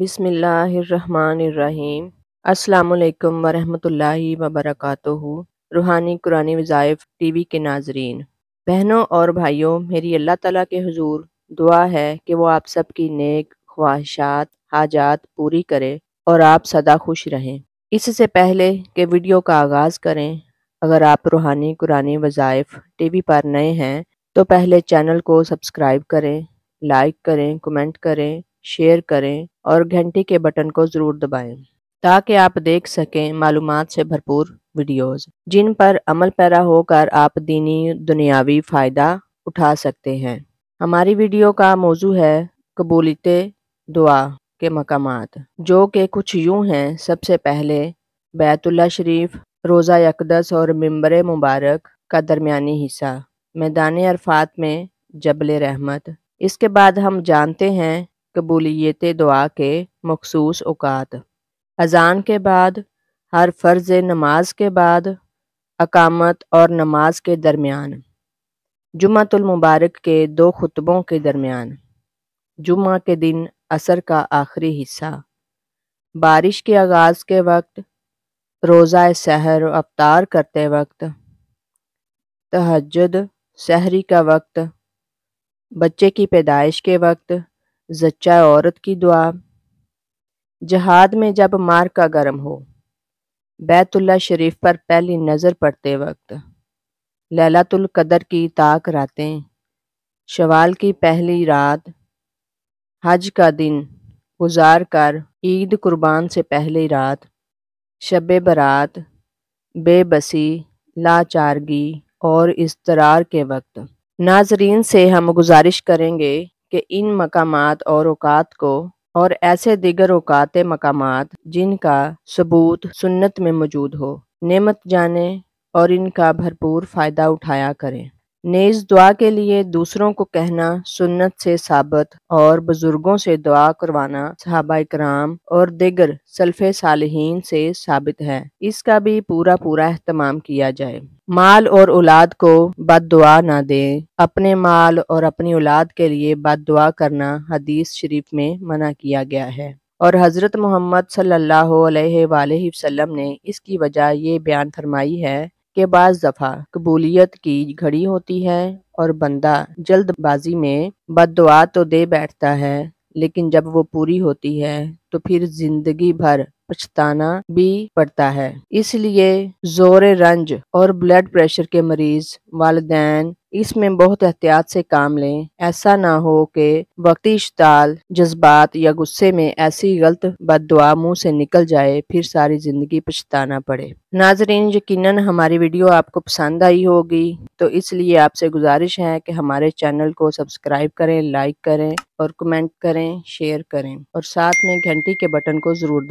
बिसमीम् अल्लाम वरहमल वबरक रूहानी कुरानी वज़ाइफ टी वी के नाजरीन बहनों और भाइयों मेरी अल्लाह ताला के हजूर दुआ है कि वो आप सबकी नेक ख्वाहिशात हाजात पूरी करे और आप सदा खुश रहें इससे पहले कि वीडियो का आगाज़ करें अगर आप रूहानी कुरानी वज़ाइफ टी वी पर नए हैं तो पहले चैनल को सब्सक्राइब करें लाइक करें कमेंट करें शेयर करें और घंटी के बटन को ज़रूर दबाएं ताकि आप देख सकें मालूम से भरपूर वीडियोस जिन पर अमल पैरा होकर आप दीनी दुनियावी फ़ायदा उठा सकते हैं हमारी वीडियो का मौजू है कबूलित दुआ के मकाम जो कि कुछ यूं हैं सबसे पहले बैतुल्ला शरीफ रोज़ा यकदस और मम्बर मुबारक का दरमियानी हिस्सा मैदान अरफात में जबल रहमत इसके बाद हम जानते हैं कबूलियत दुआ के मखसूस अवकात अजान के बाद हर फ़र्ज़ नमाज के बाद अकामत और नमाज के दरमियान जुमतुलमबारक के दो खुतबों के दरमियान जुम्मा के दिन असर का आखिरी हिस्सा बारिश के आगाज़ के वक्त रोज़ा सहर अवतार करते वक्त तहजद सहरी का वक्त बच्चे की पैदाइश के वक्त जच्चा औरत की दुआ जहाद में जब मार का गर्म हो बैतुल्ला शरीफ पर पहली नज़र पड़ते वक्त लैलातुल कदर की ताक रातें शवाल की पहली रात हज का दिन गुजार कर ईद कुर्बान से पहली रात शब बरात बेबसी लाचारगी और तरार के वक्त नाजरीन से हम गुजारिश करेंगे कि इन मकाम और अवकात को और ऐसे दिगर अवकात मकाम जिनका सबूत सुन्नत में मौजूद हो नमत जाने और इनका भरपूर फ़ायदा उठाया करें नेज दुआ के लिए दूसरों को कहना सुन्नत से साबित और बुजुर्गों से दुआ करवाना सहाबा कराम और दिगर सल्फ़ सालहीन से साबित है इसका भी पूरा पूरा अहतमाम किया जाए माल और औलाद को बद दुआ ना दें अपने माल और अपनी औलाद के लिए बद दुआ करना हदीस शरीफ में मना किया गया है और हज़रत मोहम्मद सल्लल्लाहु अलैहि वसल्लम ने इसकी वजह ये बयान फरमाई है के बाद दफ़ा कबूलियत की घड़ी होती है और बंदा जल्दबाजी में बद तो दे बैठता है लेकिन जब वो पूरी होती है तो फिर जिंदगी भर पछताना भी पड़ता है इसलिए जोर रंज और ब्लड प्रेशर के मरीज वालदेन इसमें बहुत एहतियात से काम लें ऐसा ना हो कि वक्ती इश्ताल जज्बात या गुस्से में ऐसी गलत बद मुंह से निकल जाए फिर सारी ज़िंदगी पछताना पड़े नाजरीन यकीनन हमारी वीडियो आपको पसंद आई होगी तो इसलिए आपसे गुजारिश है कि हमारे चैनल को सब्सक्राइब करें लाइक करें और कमेंट करें शेयर करें और साथ में घंटी के बटन को ज़रूर